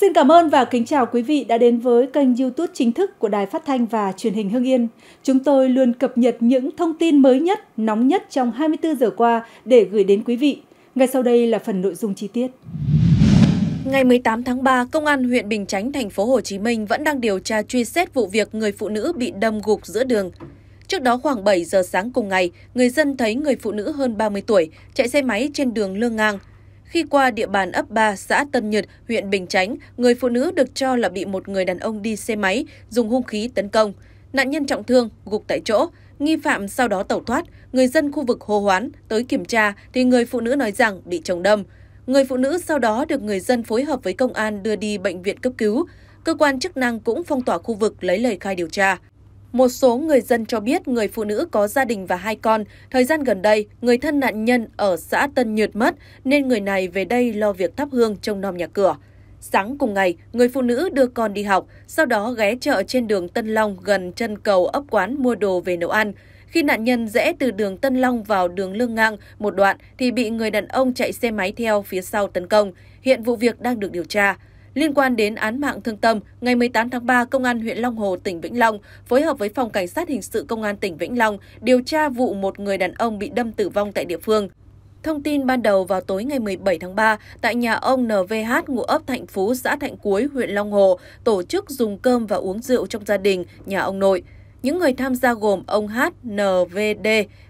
Xin cảm ơn và kính chào quý vị đã đến với kênh YouTube chính thức của Đài Phát thanh và Truyền hình Hưng Yên. Chúng tôi luôn cập nhật những thông tin mới nhất, nóng nhất trong 24 giờ qua để gửi đến quý vị. Ngay sau đây là phần nội dung chi tiết. Ngày 18 tháng 3, Công an huyện Bình Chánh, thành phố Hồ Chí Minh vẫn đang điều tra truy xét vụ việc người phụ nữ bị đâm gục giữa đường. Trước đó khoảng 7 giờ sáng cùng ngày, người dân thấy người phụ nữ hơn 30 tuổi chạy xe máy trên đường Lương Ngang, khi qua địa bàn ấp 3 xã Tân Nhật, huyện Bình Chánh, người phụ nữ được cho là bị một người đàn ông đi xe máy dùng hung khí tấn công. Nạn nhân trọng thương, gục tại chỗ. Nghi phạm sau đó tẩu thoát, người dân khu vực hô hoán, tới kiểm tra thì người phụ nữ nói rằng bị chồng đâm. Người phụ nữ sau đó được người dân phối hợp với công an đưa đi bệnh viện cấp cứu. Cơ quan chức năng cũng phong tỏa khu vực lấy lời khai điều tra. Một số người dân cho biết người phụ nữ có gia đình và hai con. Thời gian gần đây, người thân nạn nhân ở xã Tân Nhượt mất nên người này về đây lo việc thắp hương trong nom nhà cửa. Sáng cùng ngày, người phụ nữ đưa con đi học, sau đó ghé chợ trên đường Tân Long gần chân cầu ấp quán mua đồ về nấu ăn. Khi nạn nhân rẽ từ đường Tân Long vào đường Lương Ngang một đoạn thì bị người đàn ông chạy xe máy theo phía sau tấn công. Hiện vụ việc đang được điều tra. Liên quan đến án mạng thương tâm, ngày 18 tháng 3, Công an huyện Long Hồ, tỉnh Vĩnh Long phối hợp với Phòng Cảnh sát Hình sự Công an tỉnh Vĩnh Long điều tra vụ một người đàn ông bị đâm tử vong tại địa phương. Thông tin ban đầu vào tối ngày 17 tháng 3, tại nhà ông NVH ngụ ấp Thạnh Phú, xã Thạnh Cuối, huyện Long Hồ, tổ chức dùng cơm và uống rượu trong gia đình nhà ông nội. Những người tham gia gồm ông H, NVD,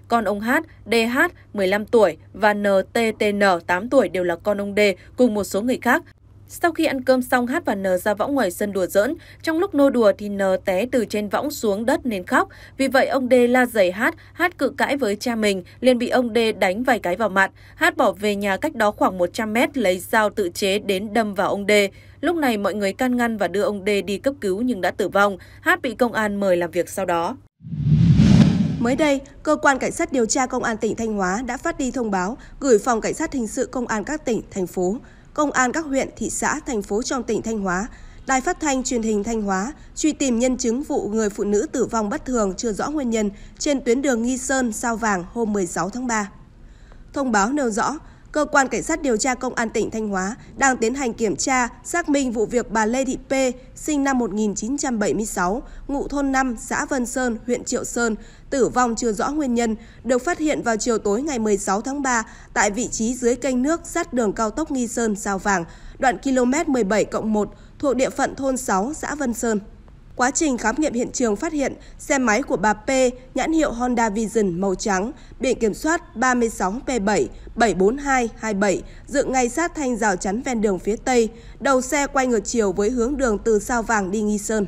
con ông H, DH, 15 tuổi và NTTN, 8 tuổi đều là con ông D cùng một số người khác. Sau khi ăn cơm xong, Hát và N ra võng ngoài sân đùa giỡn. Trong lúc nô đùa thì N té từ trên võng xuống đất nên khóc. Vì vậy ông D la giày Hát, Hát cự cãi với cha mình, liền bị ông D đánh vài cái vào mặt. Hát bỏ về nhà cách đó khoảng 100 mét lấy dao tự chế đến đâm vào ông D. Lúc này mọi người can ngăn và đưa ông D đi cấp cứu nhưng đã tử vong. Hát bị công an mời làm việc sau đó. Mới đây, cơ quan cảnh sát điều tra công an tỉnh Thanh Hóa đã phát đi thông báo gửi phòng cảnh sát hình sự công an các tỉnh thành phố công an các huyện, thị xã, thành phố trong tỉnh Thanh Hóa, Đài Phát thanh Truyền hình Thanh Hóa truy tìm nhân chứng vụ người phụ nữ tử vong bất thường chưa rõ nguyên nhân trên tuyến đường Nghi Sơn Sao Vàng hôm 16 tháng 3. Thông báo nêu rõ, Cơ quan Cảnh sát điều tra Công an tỉnh Thanh Hóa đang tiến hành kiểm tra, xác minh vụ việc bà Lê Thị P, sinh năm 1976, ngụ thôn 5, xã Vân Sơn, huyện Triệu Sơn, tử vong chưa rõ nguyên nhân, được phát hiện vào chiều tối ngày 16 tháng 3 tại vị trí dưới kênh nước sát đường cao tốc Nghi Sơn, Sao Vàng, đoạn km 17 1 thuộc địa phận thôn 6, xã Vân Sơn. Quá trình khám nghiệm hiện trường phát hiện xe máy của bà P nhãn hiệu Honda Vision màu trắng, biển kiểm soát 36P7-74227 dựng ngay sát thanh rào chắn ven đường phía Tây, đầu xe quay ngược chiều với hướng đường từ Sao Vàng đi Nghi Sơn.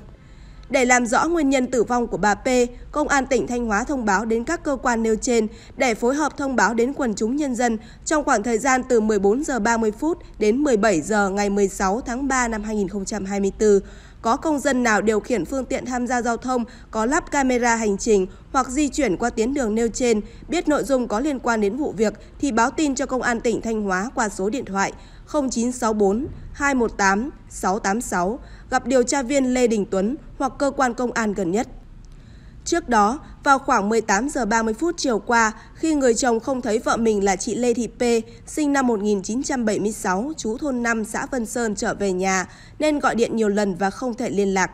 Để làm rõ nguyên nhân tử vong của bà P, Công an tỉnh Thanh Hóa thông báo đến các cơ quan nêu trên để phối hợp thông báo đến quần chúng nhân dân trong khoảng thời gian từ 14 giờ 30 phút đến 17 giờ ngày 16 tháng 3 năm 2024 có công dân nào điều khiển phương tiện tham gia giao thông có lắp camera hành trình hoặc di chuyển qua tuyến đường nêu trên, biết nội dung có liên quan đến vụ việc thì báo tin cho Công an tỉnh Thanh Hóa qua số điện thoại 0964 218 686 gặp điều tra viên Lê Đình Tuấn hoặc cơ quan công an gần nhất. Trước đó, vào khoảng 18 giờ 30 phút chiều qua, khi người chồng không thấy vợ mình là chị Lê Thị P, sinh năm 1976, chú thôn 5, xã Vân Sơn trở về nhà, nên gọi điện nhiều lần và không thể liên lạc.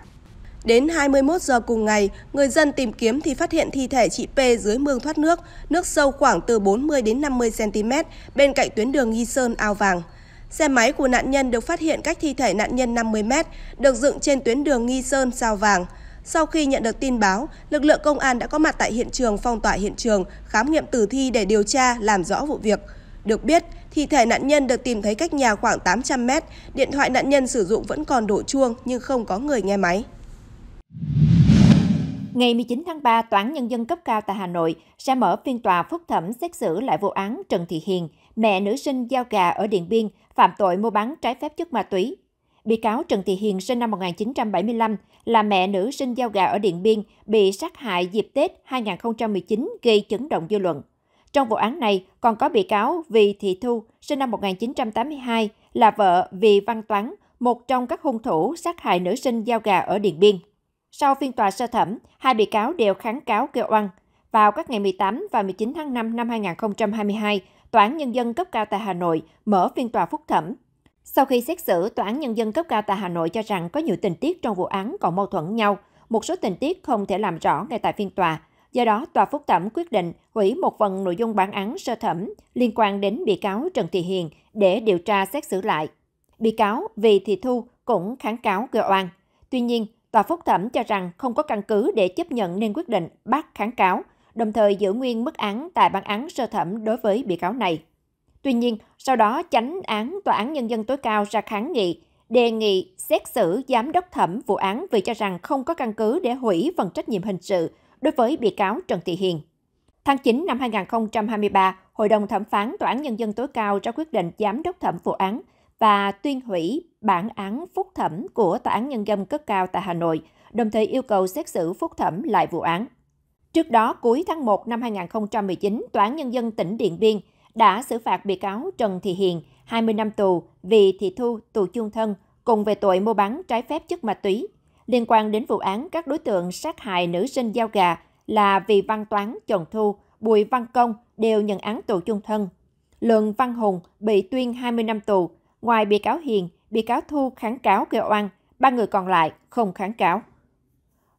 Đến 21 giờ cùng ngày, người dân tìm kiếm thì phát hiện thi thể chị P dưới mương thoát nước, nước sâu khoảng từ 40 đến 50 cm bên cạnh tuyến đường Nghi Sơn Ao Vàng. Xe máy của nạn nhân được phát hiện cách thi thể nạn nhân 50 m, được dựng trên tuyến đường Nghi Sơn Sao Vàng. Sau khi nhận được tin báo, lực lượng công an đã có mặt tại hiện trường phong tỏa hiện trường, khám nghiệm tử thi để điều tra làm rõ vụ việc. Được biết, thi thể nạn nhân được tìm thấy cách nhà khoảng 800 mét, điện thoại nạn nhân sử dụng vẫn còn đổ chuông nhưng không có người nghe máy. Ngày 19 tháng 3, Tòa án Nhân dân cấp cao tại Hà Nội sẽ mở phiên tòa phúc thẩm xét xử lại vụ án Trần Thị Hiền, mẹ nữ sinh giao gà ở Điện Biên, phạm tội mua bán trái phép chất ma túy. Bị cáo Trần Thị Hiền sinh năm 1975 là mẹ nữ sinh giao gà ở Điện Biên bị sát hại dịp Tết 2019 gây chấn động dư luận. Trong vụ án này còn có bị cáo Vì Thị Thu sinh năm 1982 là vợ Vì Văn Toán, một trong các hung thủ sát hại nữ sinh giao gà ở Điện Biên. Sau phiên tòa sơ thẩm, hai bị cáo đều kháng cáo kêu oan. Vào các ngày 18 và 19 tháng 5 năm 2022, Tòa án Nhân dân cấp cao tại Hà Nội mở phiên tòa phúc thẩm sau khi xét xử, Tòa án Nhân dân cấp cao tại Hà Nội cho rằng có nhiều tình tiết trong vụ án còn mâu thuẫn nhau, một số tình tiết không thể làm rõ ngay tại phiên tòa. Do đó, Tòa Phúc Thẩm quyết định hủy một phần nội dung bản án sơ thẩm liên quan đến bị cáo Trần Thị Hiền để điều tra xét xử lại. Bị cáo Vì Thị Thu cũng kháng cáo cơ oan. Tuy nhiên, Tòa Phúc Thẩm cho rằng không có căn cứ để chấp nhận nên quyết định bác kháng cáo, đồng thời giữ nguyên mức án tại bản án sơ thẩm đối với bị cáo này. Tuy nhiên, sau đó chánh án Tòa án Nhân dân tối cao ra kháng nghị, đề nghị xét xử giám đốc thẩm vụ án vì cho rằng không có căn cứ để hủy phần trách nhiệm hình sự đối với bị cáo Trần Thị Hiền. Tháng 9 năm 2023, Hội đồng thẩm phán Tòa án Nhân dân tối cao ra quyết định giám đốc thẩm vụ án và tuyên hủy bản án phúc thẩm của Tòa án Nhân dân cấp cao tại Hà Nội, đồng thời yêu cầu xét xử phúc thẩm lại vụ án. Trước đó, cuối tháng 1 năm 2019, Tòa án Nhân dân tỉnh Điện Biên – đã xử phạt bị cáo Trần Thị Hiền 20 năm tù vì thị thu tù chung thân cùng về tội mua bán trái phép chất ma túy. Liên quan đến vụ án các đối tượng sát hại nữ sinh giao gà là Vì Văn Toán, Trần Thu, Bùi Văn Công đều nhận án tù chung thân. Lượng Văn Hùng bị tuyên 20 năm tù. Ngoài bị cáo Hiền, bị cáo Thu kháng cáo kêu oan, ba người còn lại không kháng cáo.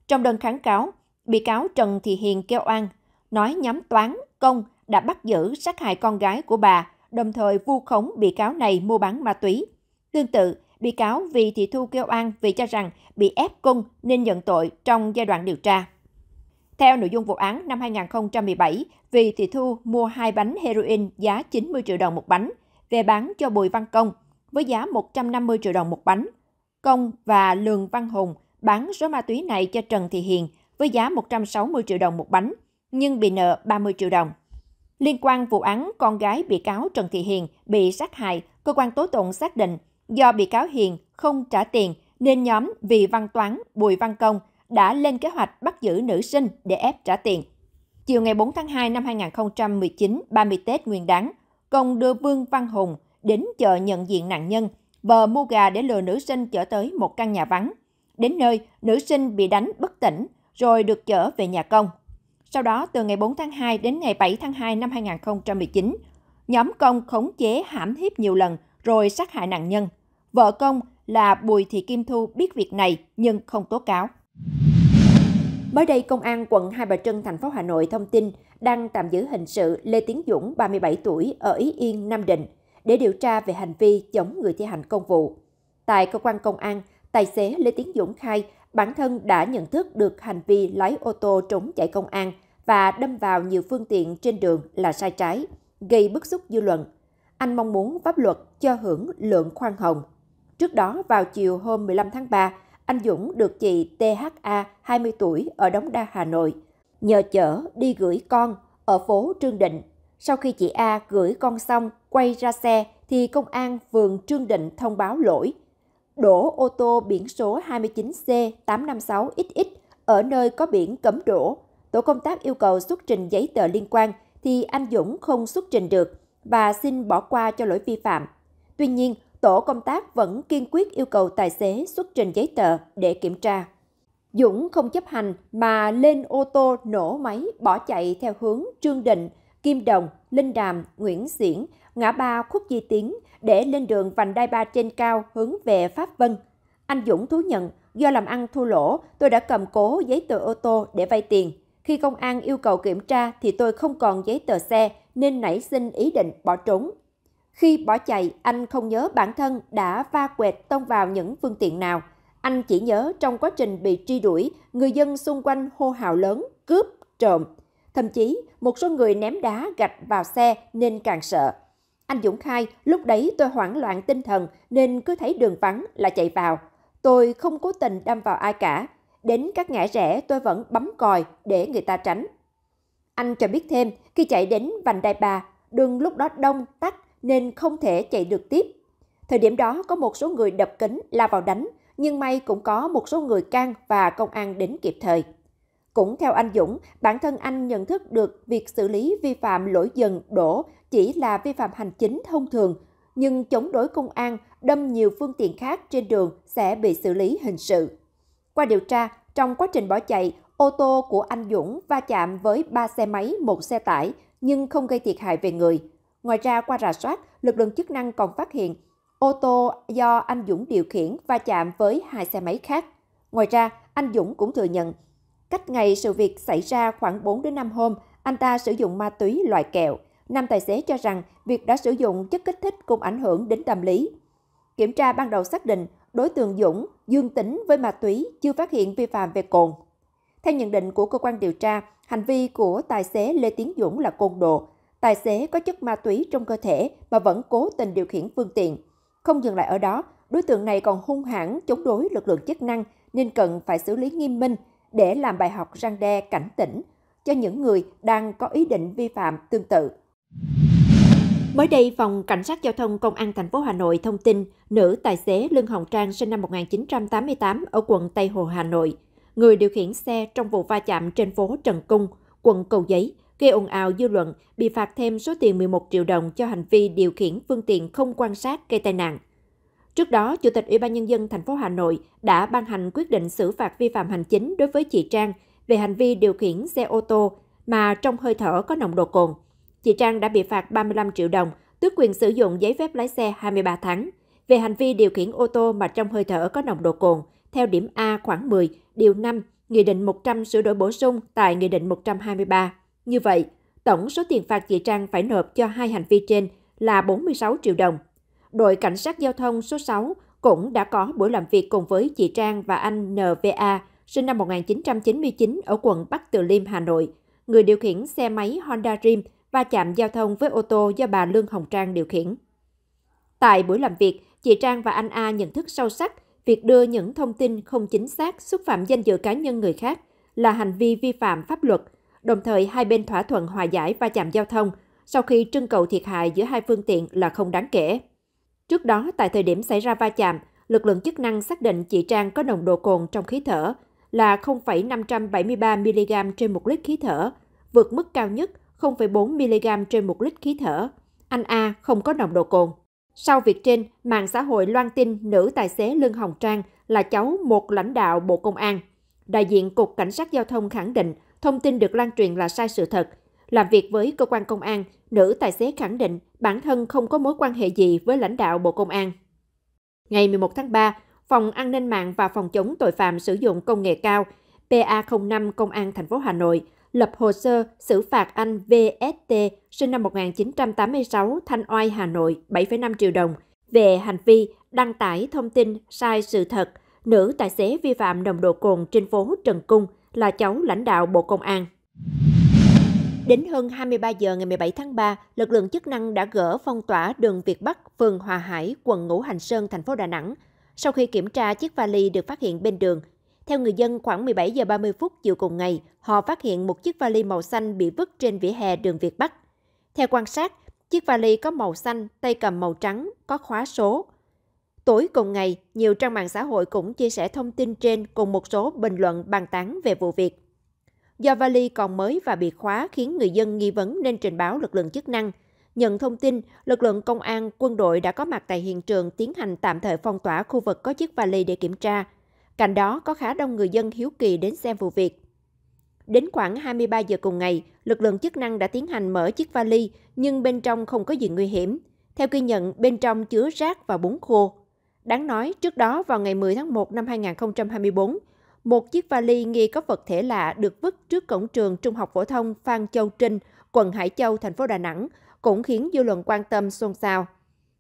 Trong đơn kháng cáo, bị cáo Trần Thị Hiền kêu oan, nói nhắm toán, công đã bắt giữ sát hại con gái của bà, đồng thời vu khống bị cáo này mua bán ma túy. Tương tự, bị cáo vì thị thu kêu an vì cho rằng bị ép cung nên nhận tội trong giai đoạn điều tra. Theo nội dung vụ án năm 2017, vì thị thu mua hai bánh heroin giá 90 triệu đồng một bánh về bán cho Bùi Văn Công với giá 150 triệu đồng một bánh. Công và Lường Văn Hùng bán số ma túy này cho Trần Thị Hiền với giá 160 triệu đồng một bánh, nhưng bị nợ 30 triệu đồng. Liên quan vụ án con gái bị cáo Trần Thị Hiền bị sát hại, cơ quan tố tụng xác định do bị cáo Hiền không trả tiền nên nhóm Vì Văn Toán, Bùi Văn Công đã lên kế hoạch bắt giữ nữ sinh để ép trả tiền. Chiều ngày 4 tháng 2 năm 2019, 30 Tết Nguyên đán, Công đưa Vương Văn Hùng đến chợ nhận diện nạn nhân, bờ mua gà để lừa nữ sinh chở tới một căn nhà vắng. Đến nơi, nữ sinh bị đánh bất tỉnh rồi được chở về nhà công. Sau đó, từ ngày 4 tháng 2 đến ngày 7 tháng 2 năm 2019, nhóm công khống chế hãm hiếp nhiều lần rồi sát hại nạn nhân. Vợ công là Bùi Thị Kim Thu biết việc này nhưng không tố cáo. Mới đây, Công an quận Hai Bà Trưng, thành phố Hà Nội thông tin đang tạm giữ hình sự Lê Tiến Dũng, 37 tuổi, ở Ý Yên, Nam Định, để điều tra về hành vi chống người thi hành công vụ. Tại cơ quan công an, tài xế Lê Tiến Dũng khai bản thân đã nhận thức được hành vi lái ô tô trốn chạy công an và đâm vào nhiều phương tiện trên đường là sai trái, gây bức xúc dư luận. Anh mong muốn pháp luật cho hưởng lượng khoan hồng. Trước đó vào chiều hôm 15 tháng 3, anh Dũng được chị THA 20 tuổi ở Đống Đa, Hà Nội nhờ chở đi gửi con ở phố Trương Định. Sau khi chị A gửi con xong quay ra xe thì công an phường Trương Định thông báo lỗi – đổ ô tô biển số 29C856XX ở nơi có biển cấm đổ. Tổ công tác yêu cầu xuất trình giấy tờ liên quan thì anh Dũng không xuất trình được và xin bỏ qua cho lỗi vi phạm. Tuy nhiên, tổ công tác vẫn kiên quyết yêu cầu tài xế xuất trình giấy tờ để kiểm tra. Dũng không chấp hành mà lên ô tô nổ máy bỏ chạy theo hướng Trương Định, Kim Đồng, Linh Đàm, Nguyễn Xiển, ngã ba Khúc Di Tiến để lên đường vành đai ba trên cao hướng về Pháp Vân. Anh Dũng thú nhận, do làm ăn thua lỗ, tôi đã cầm cố giấy tờ ô tô để vay tiền. Khi công an yêu cầu kiểm tra thì tôi không còn giấy tờ xe nên nảy sinh ý định bỏ trốn. Khi bỏ chạy, anh không nhớ bản thân đã va quẹt tông vào những phương tiện nào. Anh chỉ nhớ trong quá trình bị truy đuổi, người dân xung quanh hô hào lớn, cướp, trộm. Thậm chí, một số người ném đá gạch vào xe nên càng sợ. Anh Dũng khai, lúc đấy tôi hoảng loạn tinh thần nên cứ thấy đường vắng là chạy vào. Tôi không cố tình đâm vào ai cả. Đến các ngã rẽ tôi vẫn bấm còi để người ta tránh. Anh cho biết thêm, khi chạy đến vành đai ba đường lúc đó đông, tắc nên không thể chạy được tiếp. Thời điểm đó có một số người đập kính la vào đánh, nhưng may cũng có một số người can và công an đến kịp thời. Cũng theo anh Dũng, bản thân anh nhận thức được việc xử lý vi phạm lỗi dừng đổ chỉ là vi phạm hành chính thông thường, nhưng chống đối công an, đâm nhiều phương tiện khác trên đường sẽ bị xử lý hình sự. Qua điều tra, trong quá trình bỏ chạy, ô tô của anh Dũng va chạm với 3 xe máy, một xe tải nhưng không gây thiệt hại về người. Ngoài ra qua rà soát, lực lượng chức năng còn phát hiện ô tô do anh Dũng điều khiển va chạm với hai xe máy khác. Ngoài ra, anh Dũng cũng thừa nhận cách ngày sự việc xảy ra khoảng 4 đến 5 hôm, anh ta sử dụng ma túy loại kẹo. Nam tài xế cho rằng việc đã sử dụng chất kích thích cũng ảnh hưởng đến tâm lý. Kiểm tra ban đầu xác định đối tượng Dũng dương tính với ma túy chưa phát hiện vi phạm về cồn. Theo nhận định của cơ quan điều tra, hành vi của tài xế Lê Tiến Dũng là côn đồ. Tài xế có chất ma túy trong cơ thể mà vẫn cố tình điều khiển phương tiện. Không dừng lại ở đó, đối tượng này còn hung hãn chống đối lực lượng chức năng nên cần phải xử lý nghiêm minh để làm bài học răng đe cảnh tỉnh cho những người đang có ý định vi phạm tương tự. Mới đây, Phòng Cảnh sát Giao thông Công an thành phố Hà Nội thông tin nữ tài xế Lương Hồng Trang sinh năm 1988 ở quận Tây Hồ, Hà Nội, người điều khiển xe trong vụ va chạm trên phố Trần Cung, quận Cầu Giấy, gây ồn ào dư luận, bị phạt thêm số tiền 11 triệu đồng cho hành vi điều khiển phương tiện không quan sát gây tai nạn. Trước đó, Chủ tịch Ủy ban nhân dân thành phố Hà Nội đã ban hành quyết định xử phạt vi phạm hành chính đối với chị Trang về hành vi điều khiển xe ô tô mà trong hơi thở có nồng độ cồn chị Trang đã bị phạt 35 triệu đồng, tước quyền sử dụng giấy phép lái xe 23 tháng về hành vi điều khiển ô tô mà trong hơi thở có nồng độ cồn theo điểm A khoảng 10, điều 5, Nghị định 100 sửa đổi bổ sung tại Nghị định 123. Như vậy, tổng số tiền phạt chị Trang phải nộp cho hai hành vi trên là 46 triệu đồng. Đội Cảnh sát Giao thông số 6 cũng đã có buổi làm việc cùng với chị Trang và anh NVA, sinh năm 1999 ở quận Bắc Từ Liêm, Hà Nội, người điều khiển xe máy Honda Dream va chạm giao thông với ô tô do bà Lương Hồng Trang điều khiển. Tại buổi làm việc, chị Trang và anh A nhận thức sâu sắc việc đưa những thông tin không chính xác xúc phạm danh dự cá nhân người khác là hành vi vi phạm pháp luật, đồng thời hai bên thỏa thuận hòa giải va chạm giao thông sau khi trưng cầu thiệt hại giữa hai phương tiện là không đáng kể. Trước đó, tại thời điểm xảy ra va chạm, lực lượng chức năng xác định chị Trang có nồng độ cồn trong khí thở là 0,573 mg trên một lít khí thở, vượt mức cao nhất 0,4mg trên 1 lít khí thở. Anh A không có nồng độ cồn. Sau việc trên, mạng xã hội loan tin nữ tài xế Lương Hồng Trang là cháu một lãnh đạo Bộ Công an. Đại diện Cục Cảnh sát Giao thông khẳng định thông tin được lan truyền là sai sự thật. Làm việc với cơ quan công an, nữ tài xế khẳng định bản thân không có mối quan hệ gì với lãnh đạo Bộ Công an. Ngày 11 tháng 3, Phòng An ninh mạng và Phòng chống tội phạm sử dụng công nghệ cao PA05 Công an thành phố Hà Nội lập hồ sơ xử phạt anh VST, sinh năm 1986, Thanh Oai, Hà Nội, 7,5 triệu đồng về hành vi đăng tải thông tin sai sự thật, nữ tài xế vi phạm nồng độ cồn trên phố Trần Cung là cháu lãnh đạo Bộ Công an. Đến hơn 23 giờ ngày 17 tháng 3, lực lượng chức năng đã gỡ phong tỏa đường Việt Bắc, phường Hòa Hải, quận Ngũ Hành Sơn, thành phố Đà Nẵng. Sau khi kiểm tra chiếc vali được phát hiện bên đường, theo người dân, khoảng 17 giờ 30 phút chiều cùng ngày, họ phát hiện một chiếc vali màu xanh bị vứt trên vỉa hè đường Việt Bắc. Theo quan sát, chiếc vali có màu xanh, tay cầm màu trắng, có khóa số. Tối cùng ngày, nhiều trang mạng xã hội cũng chia sẻ thông tin trên cùng một số bình luận bàn tán về vụ việc. Do vali còn mới và bị khóa khiến người dân nghi vấn nên trình báo lực lượng chức năng. Nhận thông tin, lực lượng công an, quân đội đã có mặt tại hiện trường tiến hành tạm thời phong tỏa khu vực có chiếc vali để kiểm tra – Cạnh đó có khá đông người dân hiếu kỳ đến xem vụ việc. Đến khoảng 23 giờ cùng ngày, lực lượng chức năng đã tiến hành mở chiếc vali nhưng bên trong không có gì nguy hiểm. Theo ghi nhận, bên trong chứa rác và bún khô. Đáng nói, trước đó vào ngày 10 tháng 1 năm 2024, một chiếc vali nghi có vật thể lạ được vứt trước cổng trường Trung học phổ thông Phan Châu Trinh, quận Hải Châu, thành phố Đà Nẵng, cũng khiến dư luận quan tâm xôn xao.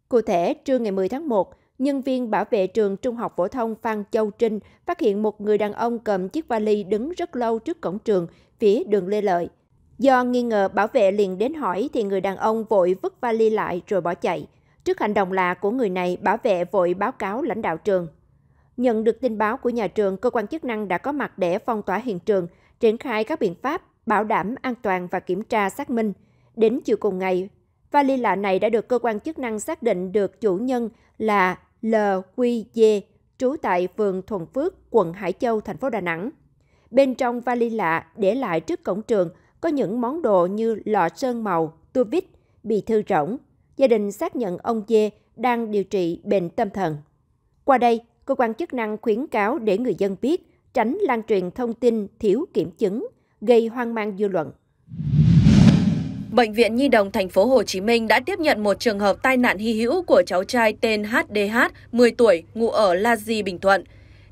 Cụ thể, trưa ngày 10 tháng 1, nhân viên bảo vệ trường trung học phổ thông Phan Châu Trinh phát hiện một người đàn ông cầm chiếc vali đứng rất lâu trước cổng trường, phía đường Lê Lợi. Do nghi ngờ bảo vệ liền đến hỏi thì người đàn ông vội vứt vali lại rồi bỏ chạy. Trước hành động lạ của người này, bảo vệ vội báo cáo lãnh đạo trường. Nhận được tin báo của nhà trường, cơ quan chức năng đã có mặt để phong tỏa hiện trường, triển khai các biện pháp bảo đảm an toàn và kiểm tra xác minh. Đến chiều cùng ngày, vali lạ này đã được cơ quan chức năng xác định được chủ nhân là LQD trú tại phường Thuận Phước, quận Hải Châu, thành phố Đà Nẵng. Bên trong vali lạ để lại trước cổng trường có những món đồ như lọ sơn màu, tua vít, bị thư rỗng. Gia đình xác nhận ông Dê đang điều trị bệnh tâm thần. Qua đây, cơ quan chức năng khuyến cáo để người dân biết tránh lan truyền thông tin thiếu kiểm chứng, gây hoang mang dư luận. Bệnh viện Nhi đồng thành phố Hồ Chí Minh đã tiếp nhận một trường hợp tai nạn hy hữu của cháu trai tên HDH, 10 tuổi, ngụ ở La Di, Bình Thuận.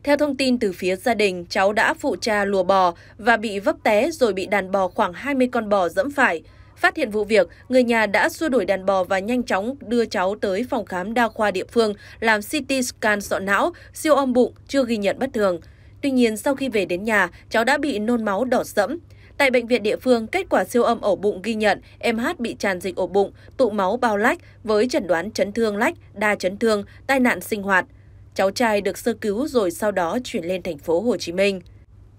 Theo thông tin từ phía gia đình, cháu đã phụ cha lùa bò và bị vấp té rồi bị đàn bò khoảng 20 con bò dẫm phải. Phát hiện vụ việc, người nhà đã xua đuổi đàn bò và nhanh chóng đưa cháu tới phòng khám đa khoa địa phương làm CT scan sọ não, siêu âm bụng chưa ghi nhận bất thường. Tuy nhiên, sau khi về đến nhà, cháu đã bị nôn máu đỏ sẫm. Tại bệnh viện địa phương, kết quả siêu âm ổ bụng ghi nhận em hát bị tràn dịch ổ bụng, tụ máu bao lách với chẩn đoán chấn thương lách, đa chấn thương, tai nạn sinh hoạt. Cháu trai được sơ cứu rồi sau đó chuyển lên thành phố Hồ Chí Minh.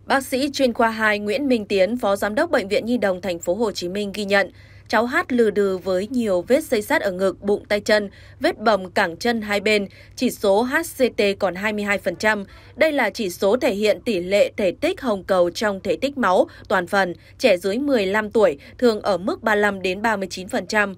Bác sĩ chuyên khoa 2 Nguyễn Minh Tiến, Phó Giám đốc Bệnh viện Nhi đồng thành phố Hồ Chí Minh ghi nhận, cháu Hát lừ đừ với nhiều vết xây sát ở ngực, bụng, tay chân, vết bầm cẳng chân hai bên, chỉ số HCT còn 22%. Đây là chỉ số thể hiện tỷ lệ thể tích hồng cầu trong thể tích máu toàn phần, trẻ dưới 15 tuổi thường ở mức 35 đến 39%.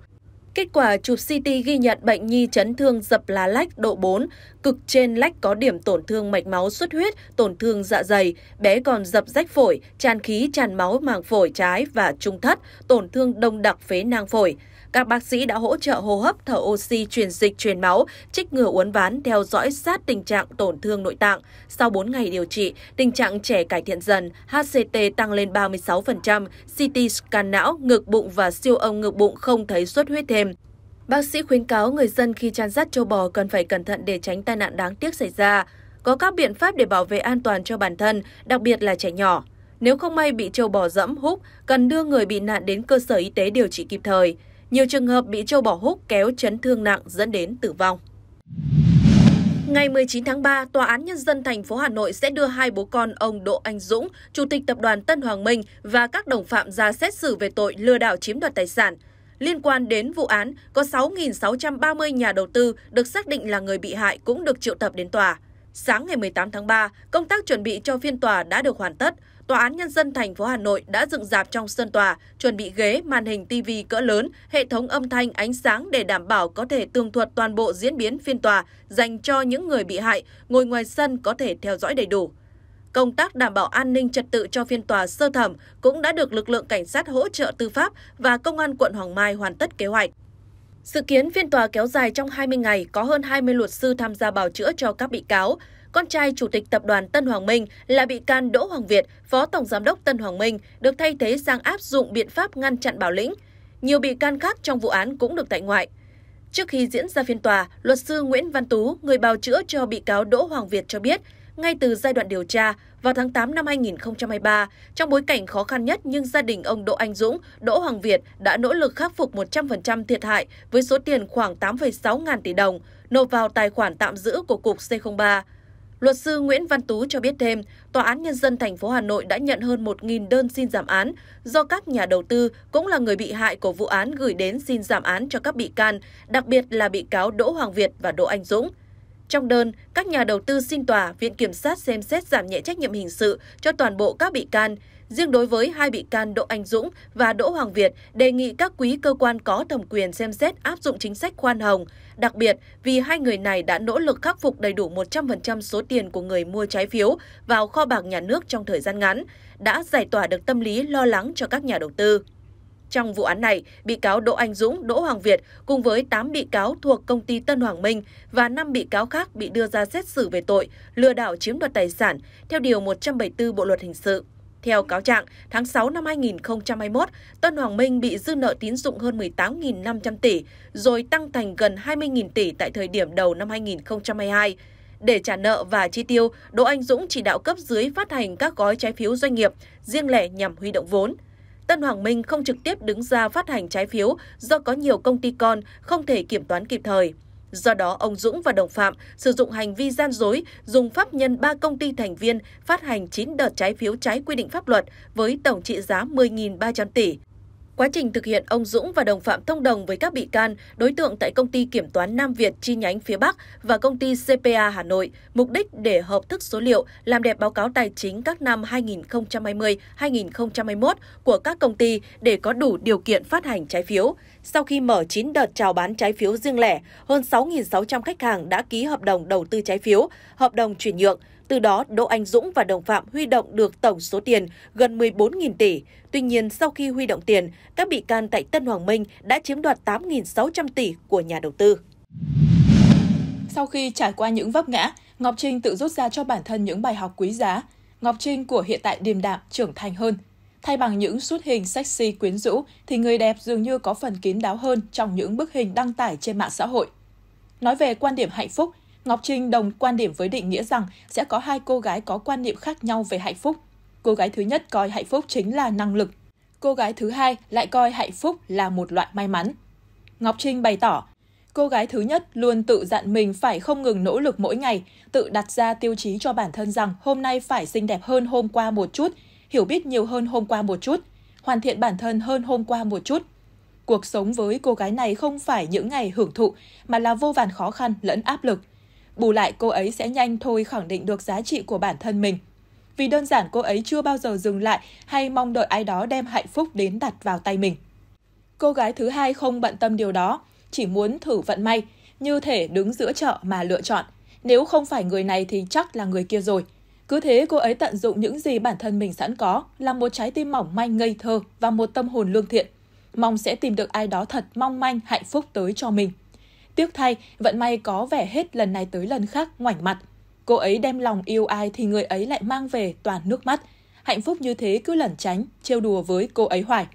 Kết quả chụp CT ghi nhận bệnh nhi chấn thương dập lá lách độ 4, cực trên lách có điểm tổn thương mạch máu xuất huyết, tổn thương dạ dày, bé còn dập rách phổi, tràn khí, tràn máu màng phổi trái và trung thất, tổn thương đông đặc phế nang phổi. Các bác sĩ đã hỗ trợ hô hấp, thở oxy, truyền dịch, truyền máu, trích ngừa uốn ván, theo dõi sát tình trạng tổn thương nội tạng. Sau 4 ngày điều trị, tình trạng trẻ cải thiện dần, HCT tăng lên 36%, CT scan não, ngực bụng và siêu âm ngực bụng không thấy xuất huyết thêm. Bác sĩ khuyến cáo người dân khi chăn dắt châu bò cần phải cẩn thận để tránh tai nạn đáng tiếc xảy ra, có các biện pháp để bảo vệ an toàn cho bản thân, đặc biệt là trẻ nhỏ. Nếu không may bị châu bò dẫm, hút, cần đưa người bị nạn đến cơ sở y tế điều trị kịp thời. Nhiều trường hợp bị châu bò hút kéo chấn thương nặng dẫn đến tử vong. Ngày 19 tháng 3, Tòa án Nhân dân thành phố Hà Nội sẽ đưa hai bố con ông Đỗ Anh Dũng, Chủ tịch Tập đoàn Tân Hoàng Minh và các đồng phạm ra xét xử về tội lừa đảo chiếm đoạt tài sản. Liên quan đến vụ án, có 6.630 nhà đầu tư được xác định là người bị hại cũng được triệu tập đến tòa. Sáng ngày 18 tháng 3, công tác chuẩn bị cho phiên tòa đã được hoàn tất. Tòa án Nhân dân thành phố Hà Nội đã dựng dạp trong sân tòa, chuẩn bị ghế, màn hình TV cỡ lớn, hệ thống âm thanh, ánh sáng để đảm bảo có thể tường thuật toàn bộ diễn biến phiên tòa dành cho những người bị hại ngồi ngoài sân có thể theo dõi đầy đủ. Công tác đảm bảo an ninh trật tự cho phiên tòa sơ thẩm cũng đã được lực lượng cảnh sát hỗ trợ tư pháp và công an quận Hoàng Mai hoàn tất kế hoạch. Sự kiến phiên tòa kéo dài trong 20 ngày có hơn 20 luật sư tham gia bào chữa cho các bị cáo. Con trai chủ tịch tập đoàn Tân Hoàng Minh là bị can Đỗ Hoàng Việt, phó tổng giám đốc Tân Hoàng Minh được thay thế sang áp dụng biện pháp ngăn chặn bảo lĩnh. Nhiều bị can khác trong vụ án cũng được tại ngoại. Trước khi diễn ra phiên tòa, luật sư Nguyễn Văn Tú, người bào chữa cho bị cáo Đỗ Hoàng Việt cho biết, ngay từ giai đoạn điều tra vào tháng 8 năm 2023, trong bối cảnh khó khăn nhất nhưng gia đình ông Đỗ Anh Dũng, Đỗ Hoàng Việt đã nỗ lực khắc phục 100% thiệt hại với số tiền khoảng 8,6 ngàn tỷ đồng nộp vào tài khoản tạm giữ của Cục C03. Luật sư Nguyễn Văn Tú cho biết thêm, Tòa án Nhân dân thành phố Hà Nội đã nhận hơn 1.000 đơn xin giảm án do các nhà đầu tư cũng là người bị hại của vụ án gửi đến xin giảm án cho các bị can, đặc biệt là bị cáo Đỗ Hoàng Việt và Đỗ Anh Dũng. Trong đơn, các nhà đầu tư xin tòa Viện Kiểm sát xem xét giảm nhẹ trách nhiệm hình sự cho toàn bộ các bị can. Riêng đối với hai bị can Đỗ Anh Dũng và Đỗ Hoàng Việt, đề nghị các quý cơ quan có thẩm quyền xem xét áp dụng chính sách khoan hồng. Đặc biệt, vì hai người này đã nỗ lực khắc phục đầy đủ 100% số tiền của người mua trái phiếu vào kho bạc nhà nước trong thời gian ngắn, đã giải tỏa được tâm lý lo lắng cho các nhà đầu tư. Trong vụ án này, bị cáo Đỗ Anh Dũng, Đỗ Hoàng Việt cùng với 8 bị cáo thuộc công ty Tân Hoàng Minh và 5 bị cáo khác bị đưa ra xét xử về tội lừa đảo chiếm đoạt tài sản theo Điều 174 Bộ Luật Hình sự. Theo cáo trạng, tháng 6 năm 2021, Tân Hoàng Minh bị dư nợ tín dụng hơn 18.500 tỷ, rồi tăng thành gần 20.000 tỷ tại thời điểm đầu năm 2022. Để trả nợ và chi tiêu, Đỗ Anh Dũng chỉ đạo cấp dưới phát hành các gói trái phiếu doanh nghiệp riêng lẻ nhằm huy động vốn. Tân Hoàng Minh không trực tiếp đứng ra phát hành trái phiếu do có nhiều công ty con không thể kiểm toán kịp thời. Do đó, ông Dũng và đồng phạm sử dụng hành vi gian dối, dùng pháp nhân 3 công ty thành viên phát hành 9 đợt trái phiếu trái quy định pháp luật với tổng trị giá 10.300 tỷ. Quá trình thực hiện, ông Dũng và đồng phạm thông đồng với các bị can, đối tượng tại công ty kiểm toán Nam Việt chi nhánh phía Bắc và công ty CPA Hà Nội, mục đích để hợp thức số liệu làm đẹp báo cáo tài chính các năm 2020-2021 của các công ty để có đủ điều kiện phát hành trái phiếu. Sau khi mở 9 đợt chào bán trái phiếu riêng lẻ, hơn 6.600 khách hàng đã ký hợp đồng đầu tư trái phiếu, hợp đồng chuyển nhượng, từ đó, Đỗ Anh Dũng và đồng phạm huy động được tổng số tiền gần 14.000 tỷ. Tuy nhiên, sau khi huy động tiền, các bị can tại Tân Hoàng Minh đã chiếm đoạt 8.600 tỷ của nhà đầu tư. Sau khi trải qua những vấp ngã, Ngọc Trinh tự rút ra cho bản thân những bài học quý giá. Ngọc Trinh của hiện tại điềm đạm, trưởng thành hơn. Thay bằng những xuất hình sexy quyến rũ thì người đẹp dường như có phần kín đáo hơn trong những bức hình đăng tải trên mạng xã hội. Nói về quan điểm hạnh phúc Ngọc Trinh đồng quan điểm với định nghĩa rằng sẽ có hai cô gái có quan niệm khác nhau về hạnh phúc. Cô gái thứ nhất coi hạnh phúc chính là năng lực. Cô gái thứ hai lại coi hạnh phúc là một loại may mắn. Ngọc Trinh bày tỏ, cô gái thứ nhất luôn tự dặn mình phải không ngừng nỗ lực mỗi ngày, tự đặt ra tiêu chí cho bản thân rằng hôm nay phải xinh đẹp hơn hôm qua một chút, hiểu biết nhiều hơn hôm qua một chút, hoàn thiện bản thân hơn hôm qua một chút. Cuộc sống với cô gái này không phải những ngày hưởng thụ mà là vô vàn khó khăn lẫn áp lực – Bù lại cô ấy sẽ nhanh thôi khẳng định được giá trị của bản thân mình. Vì đơn giản cô ấy chưa bao giờ dừng lại hay mong đợi ai đó đem hạnh phúc đến đặt vào tay mình. Cô gái thứ hai không bận tâm điều đó, chỉ muốn thử vận may, như thể đứng giữa chợ mà lựa chọn. Nếu không phải người này thì chắc là người kia rồi. Cứ thế cô ấy tận dụng những gì bản thân mình sẵn có, là một trái tim mỏng manh ngây thơ và một tâm hồn lương thiện. Mong sẽ tìm được ai đó thật mong manh hạnh phúc tới cho mình. Tiếc thay, vận may có vẻ hết lần này tới lần khác ngoảnh mặt. Cô ấy đem lòng yêu ai thì người ấy lại mang về toàn nước mắt. Hạnh phúc như thế cứ lẩn tránh, trêu đùa với cô ấy hoài.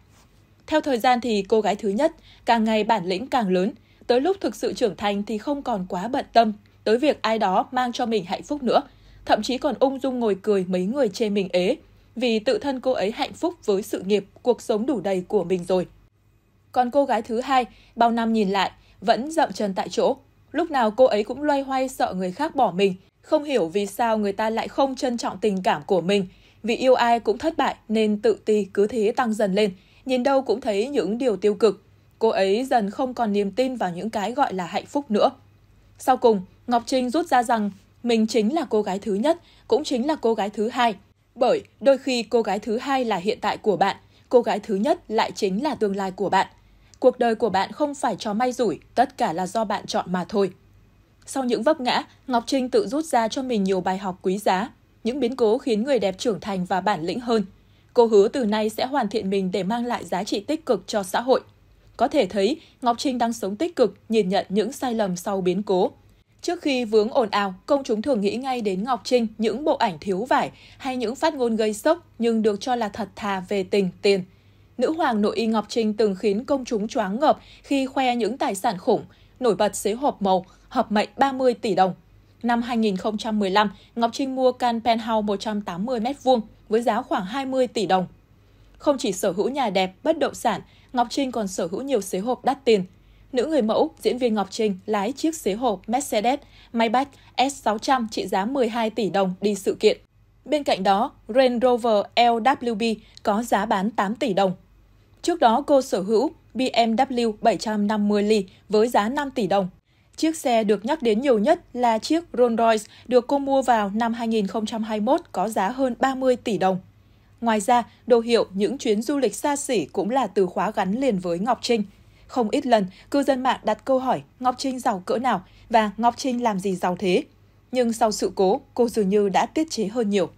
Theo thời gian thì cô gái thứ nhất, càng ngày bản lĩnh càng lớn, tới lúc thực sự trưởng thành thì không còn quá bận tâm tới việc ai đó mang cho mình hạnh phúc nữa, thậm chí còn ung dung ngồi cười mấy người chê mình ế, vì tự thân cô ấy hạnh phúc với sự nghiệp, cuộc sống đủ đầy của mình rồi. Còn cô gái thứ hai, bao năm nhìn lại, vẫn dậm chân tại chỗ. Lúc nào cô ấy cũng loay hoay sợ người khác bỏ mình, không hiểu vì sao người ta lại không trân trọng tình cảm của mình. Vì yêu ai cũng thất bại nên tự ti cứ thế tăng dần lên, nhìn đâu cũng thấy những điều tiêu cực. Cô ấy dần không còn niềm tin vào những cái gọi là hạnh phúc nữa. Sau cùng, Ngọc Trinh rút ra rằng mình chính là cô gái thứ nhất, cũng chính là cô gái thứ hai. Bởi đôi khi cô gái thứ hai là hiện tại của bạn, cô gái thứ nhất lại chính là tương lai của bạn. Cuộc đời của bạn không phải trò may rủi, tất cả là do bạn chọn mà thôi. Sau những vấp ngã, Ngọc Trinh tự rút ra cho mình nhiều bài học quý giá. Những biến cố khiến người đẹp trưởng thành và bản lĩnh hơn. Cô hứa từ nay sẽ hoàn thiện mình để mang lại giá trị tích cực cho xã hội. Có thể thấy, Ngọc Trinh đang sống tích cực, nhìn nhận những sai lầm sau biến cố. Trước khi vướng ồn ào, công chúng thường nghĩ ngay đến Ngọc Trinh những bộ ảnh thiếu vải hay những phát ngôn gây sốc nhưng được cho là thật thà về tình, tiền. Nữ hoàng nội y Ngọc Trinh từng khiến công chúng choáng ngợp khi khoe những tài sản khủng, nổi bật xế hộp màu, hợp mệnh 30 tỷ đồng. Năm 2015, Ngọc Trinh mua căn penthouse 180m2 với giá khoảng 20 tỷ đồng. Không chỉ sở hữu nhà đẹp, bất động sản, Ngọc Trinh còn sở hữu nhiều xế hộp đắt tiền. Nữ người mẫu, diễn viên Ngọc Trinh lái chiếc xế hộp Mercedes Maybach S600 trị giá 12 tỷ đồng đi sự kiện. Bên cạnh đó, Range Rover LWB có giá bán 8 tỷ đồng. Trước đó, cô sở hữu BMW 750 ly với giá 5 tỷ đồng. Chiếc xe được nhắc đến nhiều nhất là chiếc Rolls-Royce được cô mua vào năm 2021 có giá hơn 30 tỷ đồng. Ngoài ra, đồ hiệu những chuyến du lịch xa xỉ cũng là từ khóa gắn liền với Ngọc Trinh. Không ít lần, cư dân mạng đặt câu hỏi Ngọc Trinh giàu cỡ nào và Ngọc Trinh làm gì giàu thế? Nhưng sau sự cố, cô dường như đã tiết chế hơn nhiều.